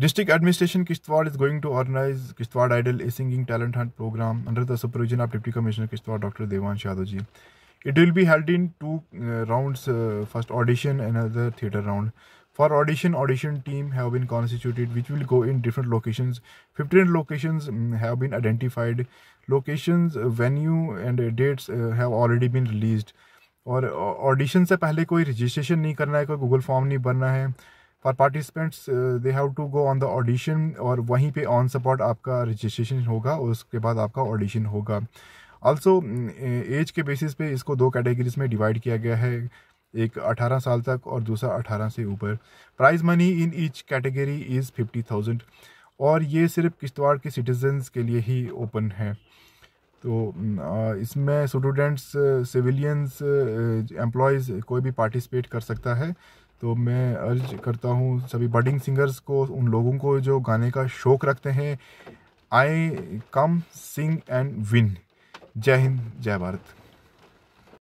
district administration Kishtwar is going to organize Kishtwar Idol a singing talent hunt programme under the supervision of deputy commissioner Kishtwar doctor Dewan Yadav ji it will be held in two rounds first audition and other theatre round for audition audition team have been constituted which will go in different location fifteen location have been identified location venue and dates have already been release और audition uh, से पहले कोई registration नहीं करना है कोई Google form नहीं भरना है for participants they have to go on the audition और वहीं पे ऑन स्पॉट आपका रजिस्ट्रेशन होगा और उसके बाद आपका ऑडिशन होगा ऑल्सो mm, एज के बेसिस पे इसको दो कैटेगरीज में डिवाइड किया गया है एक 18 साल तक और दूसरा 18 से ऊपर prize money in each category is fifty thousand और ये सिर्फ किश्तवाड़ के सिटीजन्स के लिए ही ओपन है तो mm, इसमें स्टूडेंट्स सिविलियंस एम्प्लॉयज़ कोई भी पार्टिसिपेट कर सकता है तो मैं अर्ज करता हूँ सभी बडिंग सिंगर्स को उन लोगों को जो गाने का शौक़ रखते हैं आई कम सिंग एंड विन जय हिंद जय भारत